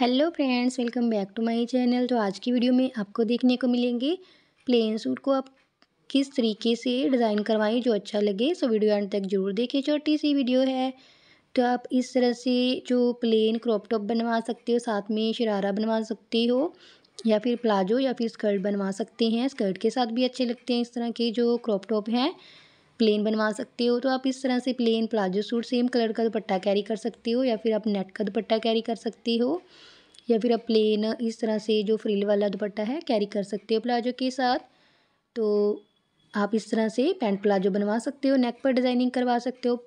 hello friends welcome back to my channel तो आज की वीडियो में आपको देखने को मिलेंगे प्लेन सूट को आप किस तरीके से डिज़ाइन करवाएं जो अच्छा लगे सो वीडियो एंड तक जरूर देखें छोटी सी वीडियो है तो आप इस तरह से जो प्लेन क्रॉप टॉप बनवा सकते हो साथ में शरारा बनवा सकते हो या फिर प्लाजो या फिर स्कर्ट बनवा सकते हैं स्कर्ट के साथ भी अच्छे लगते हैं इस तरह के जो क्रॉप टॉप हैं प्लेन बनवा सकते हो तो आप इस तरह से plain palazzo suit same colour का दुपट्टा कैरी कर सकते हो या फिर आप नेट का दुपट्टा कैरी कर सकते हो या फिर आप प्लेन इस तरह से जो फ्रिल वाला दुपट्टा है कैरी कर सकते हो प्लाजो के साथ तो आप इस तरह से पैंट प्लाजो बनवा सकते हो नेक पर डिज़ाइनिंग करवा सकते हो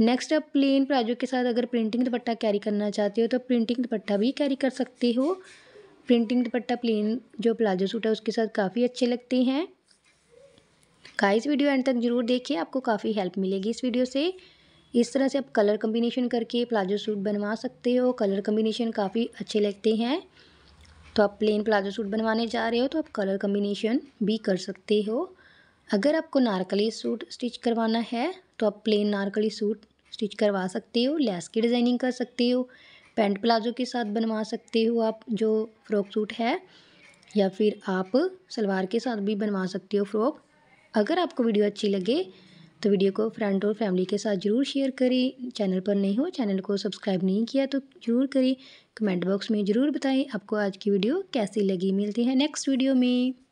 नेक्स्ट आप प्लेन प्लाजो के साथ अगर प्रिंटिंग दुपट्टा कैरी करना चाहते हो तो प्रिंटिंग दुपट्टा भी कैरी कर सकते हो प्रिंटिंग दुपट्टा प्लेन जो प्लाजो सूट है उसके साथ काफ़ी अच्छे लगते हैं गाइस वीडियो एंड तक जरूर देखिए आपको काफ़ी हेल्प मिलेगी इस वीडियो से इस तरह से आप कलर कम्बिनेशन करके प्लाजो सूट बनवा सकते हो कलर कम्बिनेशन काफ़ी अच्छे लगते हैं तो आप प्लेन प्लाजो सूट बनवाने जा रहे हो तो आप कलर कम्बिनेशन भी कर सकते हो अगर आपको नारकली सूट स्टिच करवाना है तो आप प्लेन नारकली सूट स्टिच करवा सकते हो लेस की डिज़ाइनिंग कर सकते हो पैंट प्लाजो के साथ बनवा सकते हो आप जो फ्रॉक सूट है या फिर आप सलवार के साथ भी बनवा सकते हो फ्रॉक अगर आपको वीडियो अच्छी लगे तो वीडियो को फ्रेंड और फैमिली के साथ ज़रूर शेयर करें चैनल पर नहीं हो चैनल को सब्सक्राइब नहीं किया तो ज़रूर करें कमेंट बॉक्स में ज़रूर बताएं आपको आज की वीडियो कैसी लगी मिलती है नेक्स्ट वीडियो में